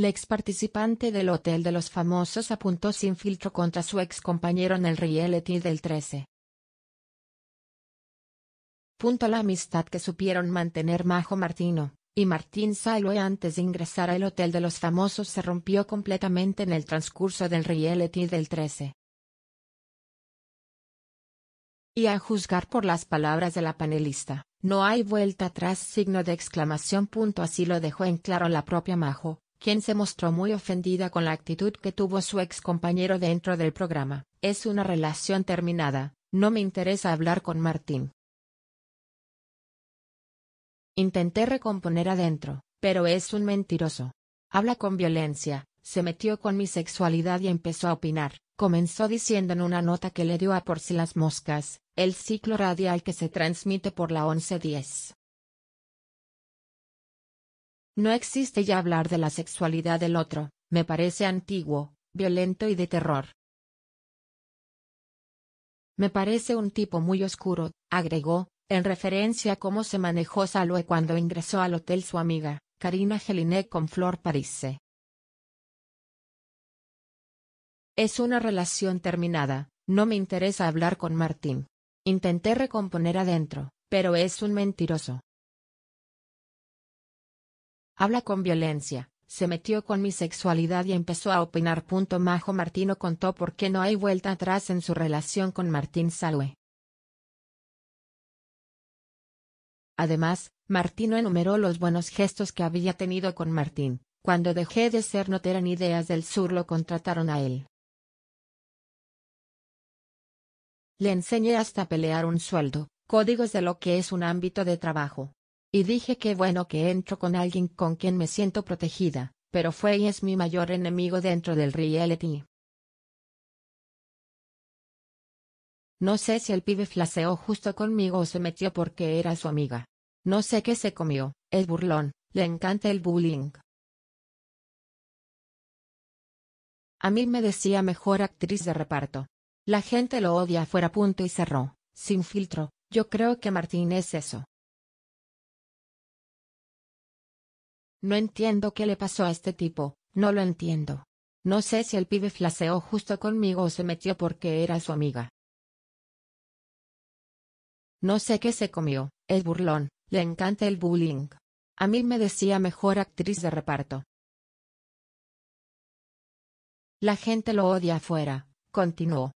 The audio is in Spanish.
El ex participante del Hotel de los Famosos apuntó sin filtro contra su ex compañero en el reality del 13. Punto la amistad que supieron mantener Majo Martino y Martín Saloe antes de ingresar al Hotel de los Famosos se rompió completamente en el transcurso del reality del 13. Y a juzgar por las palabras de la panelista, no hay vuelta atrás signo de exclamación. Punto así lo dejó en claro la propia Majo, quien se mostró muy ofendida con la actitud que tuvo su ex compañero dentro del programa. Es una relación terminada, no me interesa hablar con Martín. Intenté recomponer adentro, pero es un mentiroso. Habla con violencia, se metió con mi sexualidad y empezó a opinar. Comenzó diciendo en una nota que le dio a por si las moscas, el ciclo radial que se transmite por la diez. No existe ya hablar de la sexualidad del otro, me parece antiguo, violento y de terror. Me parece un tipo muy oscuro, agregó, en referencia a cómo se manejó Salue cuando ingresó al hotel su amiga, Karina Geliné con Flor Parisse. Es una relación terminada, no me interesa hablar con Martín. Intenté recomponer adentro, pero es un mentiroso. Habla con violencia, se metió con mi sexualidad y empezó a opinar. Punto Majo Martino contó por qué no hay vuelta atrás en su relación con Martín Salue. Además, Martino enumeró los buenos gestos que había tenido con Martín. Cuando dejé de ser notera en Ideas del Sur lo contrataron a él. Le enseñé hasta pelear un sueldo, códigos de lo que es un ámbito de trabajo. Y dije que bueno que entro con alguien con quien me siento protegida, pero fue y es mi mayor enemigo dentro del reality. No sé si el pibe flaseó justo conmigo o se metió porque era su amiga. No sé qué se comió, es burlón, le encanta el bullying. A mí me decía mejor actriz de reparto. La gente lo odia fuera punto y cerró, sin filtro, yo creo que Martín es eso. No entiendo qué le pasó a este tipo, no lo entiendo. No sé si el pibe flaseó justo conmigo o se metió porque era su amiga. No sé qué se comió, es burlón, le encanta el bullying. A mí me decía mejor actriz de reparto. La gente lo odia afuera, continuó.